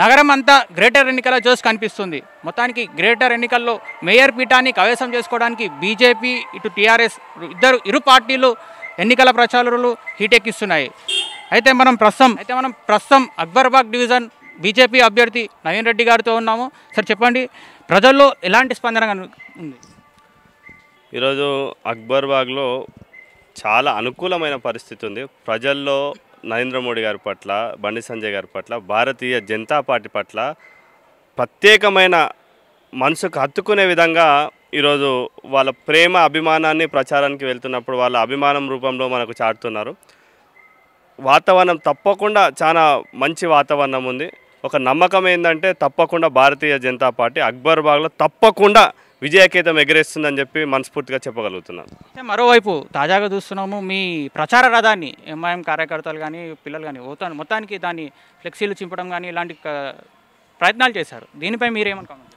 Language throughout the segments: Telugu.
నగరం అంతా గ్రేటర్ ఎన్నికల జోస్ కనిపిస్తుంది మొత్తానికి గ్రేటర్ ఎన్నికల్లో మేయర్ పీఠాన్ని కవేశం చేసుకోవడానికి బీజేపీ ఇటు టీఆర్ఎస్ ఇద్దరు ఇరు పార్టీలు ఎన్నికల ప్రచారాలు హీటెక్కిస్తున్నాయి అయితే మనం ప్రస్తుతం అయితే మనం ప్రస్తుతం అక్బర్బాగ్ డివిజన్ బీజేపీ అభ్యర్థి నవీన్ రెడ్డి గారితో ఉన్నాము సార్ చెప్పండి ప్రజల్లో ఎలాంటి స్పందన ఉంది ఈరోజు అక్బర్బాగ్లో చాలా అనుకూలమైన పరిస్థితి ఉంది ప్రజల్లో నరేంద్ర మోడీ గారి పట్ల బండి సంజయ్ గారి పట్ల భారతీయ జనతా పార్టీ పట్ల ప్రత్యేకమైన మనసుకు హత్తుకునే విధంగా ఈరోజు వాళ్ళ ప్రేమ అభిమానాన్ని ప్రచారానికి వెళ్తున్నప్పుడు వాళ్ళ అభిమానం రూపంలో మనకు చాటుతున్నారు వాతావరణం తప్పకుండా చాలా మంచి వాతావరణం ఉంది ఒక నమ్మకం ఏంటంటే తప్పకుండా భారతీయ జనతా పార్టీ అక్బర్ బాగ్లో తప్పకుండా విజయకేతం ఎగరేస్తుందని చెప్పి మనస్ఫూర్తిగా చెప్పగలుగుతున్నాను మరోవైపు తాజాగా చూస్తున్నాము మీ ప్రచార రథాన్ని ఎంఐఎం కార్యకర్తలు కానీ పిల్లలు కానీ మొత్తానికి దాన్ని ఫ్లెక్సీలు చింపడం కానీ ఇలాంటి ప్రయత్నాలు చేశారు దీనిపై మీరేమనుకోండి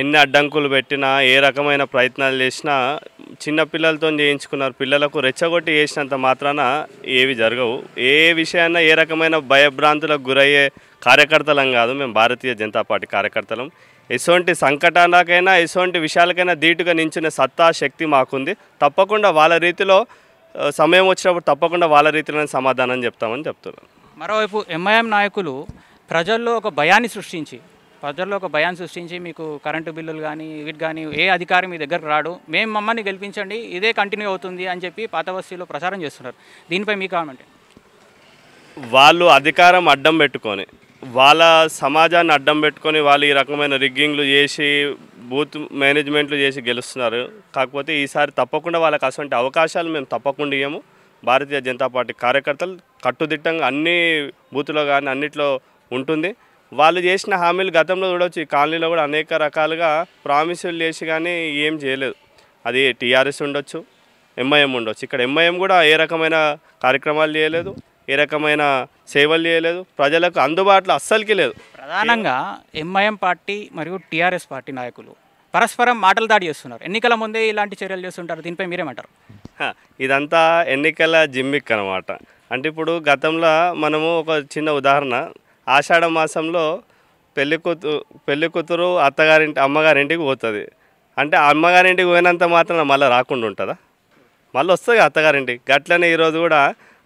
ఎన్ని అడ్డంకులు పెట్టినా ఏ రకమైన ప్రయత్నాలు చేసినా చిన్నపిల్లలతో చేయించుకున్నారు పిల్లలకు రెచ్చగొట్టి చేసినంత మాత్రాన ఏవి జరగవు ఏ విషయాన్న ఏ రకమైన భయభ్రాంతులకు గురయ్యే కార్యకర్తలం కాదు మేము భారతీయ జనతా పార్టీ కార్యకర్తలం ఎటువంటి సంకటాలకైనా ఎటువంటి విషయాలకైనా ధీటుగా నించిన సత్తా శక్తి మాకుంది తప్పకుండా వాళ్ళ రీతిలో సమయం వచ్చినప్పుడు తప్పకుండా వాళ్ళ రీతిలోనే సమాధానం చెప్తామని చెప్తున్నాను మరోవైపు ఎంఐఎం నాయకులు ప్రజల్లో ఒక భయాన్ని సృష్టించి ప్రజల్లో ఒక భయాన్ని సృష్టించి మీకు కరెంటు బిల్లులు కానీ వీటి కానీ ఏ అధికారి మీ దగ్గరకు రాడు మేము మమ్మల్ని గెలిపించండి ఇదే కంటిన్యూ అవుతుంది అని చెప్పి పాత వస్తీలో ప్రచారం చేస్తున్నారు దీనిపై మీ కామెంట్ వాళ్ళు అధికారం అడ్డం పెట్టుకొని వాళ్ళ సమాజాన్ని అడ్డం పెట్టుకొని వాళ్ళు ఈ రకమైన రిగ్గింగ్లు చేసి బూత్ మేనేజ్మెంట్లు చేసి గెలుస్తున్నారు కాకపోతే ఈసారి తప్పకుండా వాళ్ళకి అటువంటి అవకాశాలు మేము తప్పకుండా ఇవ్వము భారతీయ జనతా పార్టీ కార్యకర్తలు కట్టుదిట్టంగా అన్ని బూత్లో కానీ అన్నిట్లో ఉంటుంది వాళ్ళు చేసిన హామీలు గతంలో చూడవచ్చు ఈ కాలనీలో కూడా అనేక రకాలుగా ప్రామిసులు చేసి కానీ ఏం చేయలేదు అది టీఆర్ఎస్ ఉండొచ్చు ఎంఐఎం ఉండొచ్చు ఇక్కడ ఎంఐఎం కూడా ఏ రకమైన కార్యక్రమాలు చేయలేదు ఏ రకమైన సేవలు చేయలేదు ప్రజలకు అందుబాటులో అస్సలకి లేదు ప్రధానంగా ఎంఐఎం పార్టీ మరియు టీఆర్ఎస్ పార్టీ నాయకులు పరస్పరం మాటలు దాడి చేస్తున్నారు ఎన్నికల ముందే ఇలాంటి చర్యలు చేస్తుంటారు దీనిపై మీరేమంటారు ఇదంతా ఎన్నికల జిమ్మిక్ అనమాట అంటే ఇప్పుడు గతంలో మనము ఒక చిన్న ఉదాహరణ ఆషాఢ మాసంలో పెళ్లి కూతురు పెళ్లి కూతురు అత్తగారింటి అమ్మగారింటికి పోతుంది అంటే అమ్మగారింటికి పోయినంత మాత్రం మళ్ళీ రాకుండా ఉంటుందా మళ్ళీ వస్తుంది అత్తగారింటికి గట్లనే ఈరోజు కూడా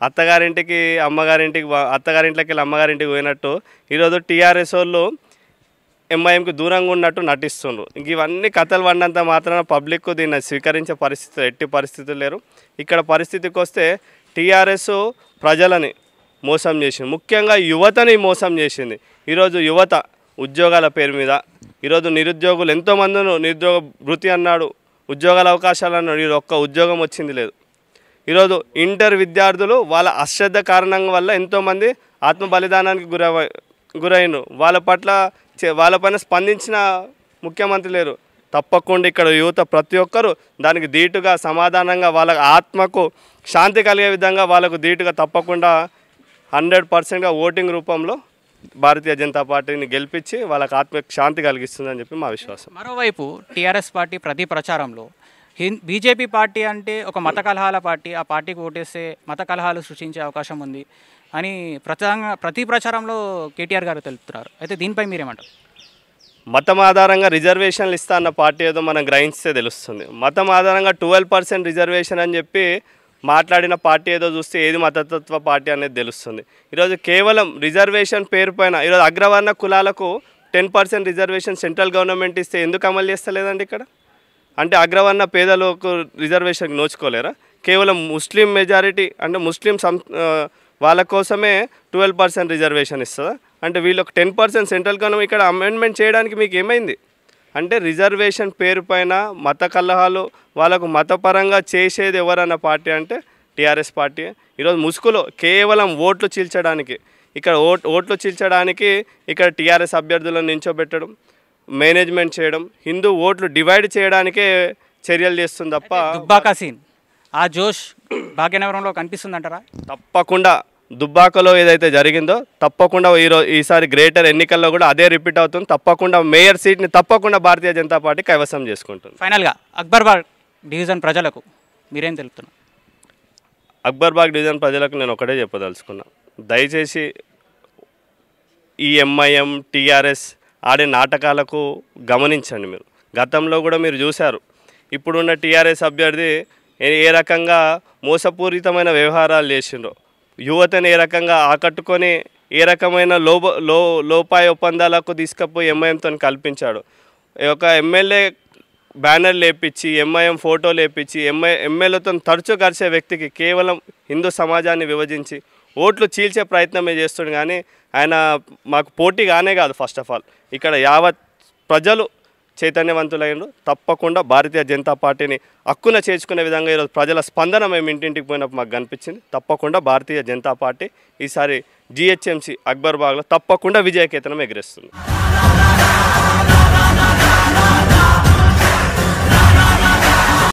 అత్తగారింటికి అమ్మగారింటికి అత్తగారింట్లోకి వెళ్ళి అమ్మగారింటికి పోయినట్టు ఈరోజు టీఆర్ఎస్ వాళ్ళు ఎంఐఎంకి దూరంగా ఉన్నట్టు నటిస్తుండ్రు ఇవన్నీ కథలు పడినంత మాత్రాన పబ్లిక్ దీన్ని స్వీకరించే పరిస్థితులు ఎట్టి పరిస్థితులు లేరు ఇక్కడ పరిస్థితికి వస్తే టీఆర్ఎస్ ప్రజలని మోసం చేసింది ముఖ్యంగా యువతని మోసం చేసింది ఈరోజు యువత ఉద్యోగాల పేరు మీద ఈరోజు నిరుద్యోగులు ఎంతోమంది నిరుద్యోగ వృత్తి అన్నాడు ఉద్యోగాల అవకాశాలు అన్నాడు ఈరోజు ఒక్క ఉద్యోగం వచ్చింది లేదు ఈరోజు ఇంటర్ విద్యార్థులు వాళ్ళ అశ్రద్ధ కారణం వల్ల ఎంతోమంది ఆత్మ బలిదానానికి గురవ గురైనరు వాళ్ళ పట్ల వాళ్ళపైన స్పందించిన ముఖ్యమంత్రి లేరు తప్పకుండా ఇక్కడ యువత ప్రతి ఒక్కరూ దానికి ధీటుగా సమాధానంగా వాళ్ళ ఆత్మకు శాంతి కలిగే విధంగా వాళ్ళకు ధీటుగా తప్పకుండా హండ్రెడ్ పర్సెంట్గా ఓటింగ్ రూపంలో భారతీయ జనతా పార్టీని గెలిపించి వాళ్ళకి ఆత్మీయ శాంతి కలిగిస్తుందని చెప్పి మా విశ్వాసం మరోవైపు టీఆర్ఎస్ పార్టీ ప్రతి ప్రచారంలో బీజేపీ పార్టీ అంటే ఒక మత కలహాల పార్టీ ఆ పార్టీకి ఓటేస్తే మత కలహాలు సృష్టించే అవకాశం ఉంది అని ప్రచారంగా ప్రతి ప్రచారంలో కేటీఆర్ గారు తెలుపుతున్నారు అయితే దీనిపై మీరేమంటారు మతం ఆధారంగా రిజర్వేషన్లు ఇస్తా అన్న పార్టీ ఏదో మనం గ్రహిస్తే తెలుస్తుంది మతం ఆధారంగా ట్వెల్వ్ పర్సెంట్ రిజర్వేషన్ అని చెప్పి మాట్లాడిన పార్టీ ఏదో చూస్తే ఏది మతతత్వ పార్టీ అనేది తెలుస్తుంది ఈరోజు కేవలం రిజర్వేషన్ పేరు పైన ఈరోజు అగ్రవర్ణ కులాలకు ten percent reservation central government ఇస్తే ఎందుకు అమలు చేస్తలేదండి ఇక్కడ అంటే అగ్రవర్ణ పేదలకు రిజర్వేషన్ నోచుకోలేరా కేవలం ముస్లిం మెజారిటీ అంటే ముస్లిం సం వాళ్ళ కోసమే ట్వెల్వ్ పర్సెంట్ రిజర్వేషన్ ఇస్తుందా అంటే వీళ్ళకి టెన్ పర్సెంట్ సెంట్రల్ గవర్నమెంట్ ఇక్కడ అమెండ్మెంట్ చేయడానికి మీకు ఏమైంది అంటే రిజర్వేషన్ పేరు పైన మత కలహాలు వాళ్ళకు మతపరంగా చేసేది ఎవరన్న పార్టీ అంటే టీఆర్ఎస్ పార్టీ ఈరోజు ముసుగులో కేవలం ఓట్లు చీల్చడానికి ఇక్కడ ఓట్ ఓట్లు చీల్చడానికి ఇక్కడ టీఆర్ఎస్ అభ్యర్థులను నించోబెట్టడం మేనేజ్మెంట్ చేయడం హిందూ ఓట్లు డివైడ్ చేయడానికే చర్యలు చేస్తుంది తప్ప దుబ్బాకా సీన్ ఆ జోష్ భాగ్యనగరంలో అంటారా తప్పకుండా దుబ్బాకలో ఏదైతే జరిగిందో తప్పకుండా ఈరోజు ఈసారి గ్రేటర్ ఎన్నికల్లో కూడా అదే రిపీట్ అవుతుంది తప్పకుండా మేయర్ సీట్ని తప్పకుండా భారతీయ జనతా పార్టీ కైవసం చేసుకుంటుంది ఫైనల్గా అక్బర్బాగ్ డివిజన్ ప్రజలకు మీరేం తెలుపుతున్నారు అక్బర్బాగ్ డివిజన్ ప్రజలకు నేను ఒకటే చెప్పదలుచుకున్నా దయచేసి ఈ ఎంఐఎం టీఆర్ఎస్ ఆడే నాటకాలకు గమనించండి మీరు గతంలో కూడా మీరు చూశారు ఇప్పుడున్న టీఆర్ఎస్ అభ్యర్థి ఏ రకంగా మోసపూరితమైన వ్యవహారాలు చేసిండ్రో యువతను ఏ రకంగా ఆకట్టుకొని ఏ రకమైన లోప లో లోపాయ ఒప్పందాలకు తీసుకపోయి ఎంఐఎంతో కల్పించాడు ఒక ఎమ్మెల్యే బ్యానర్ లేపించి ఎంఐఎం ఫోటో లేపించి ఎంఐ ఎమ్మెల్యేతో తరచూ కలిసే వ్యక్తికి కేవలం హిందూ సమాజాన్ని విభజించి ఓట్లు చీల్చే ప్రయత్నమే చేస్తుంది కానీ ఆయన మాకు పోటీగానే కాదు ఫస్ట్ ఆఫ్ ఆల్ ఇక్కడ యావత్ ప్రజలు చైతన్యవంతులైనరు తప్పకుండా భారతీయ జనతా పార్టీని హక్కున చేర్చుకునే విధంగా ఈరోజు ప్రజల స్పందన మేము ఇంటింటికి పోయినప్పుడు మాకు కనిపించింది తప్పకుండా భారతీయ జనతా పార్టీ ఈసారి జిహెచ్ఎంసీ అక్బర్బాగ్లో తప్పకుండా విజయకేతనం ఎగిరేస్తుంది